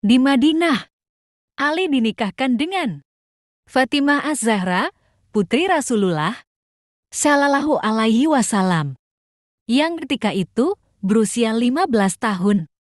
Di Madinah, Ali dinikahkan dengan Fatimah Az-Zahra, putri Rasulullah, Shallallahu Alaihi Wasallam, yang ketika itu berusia 15 tahun.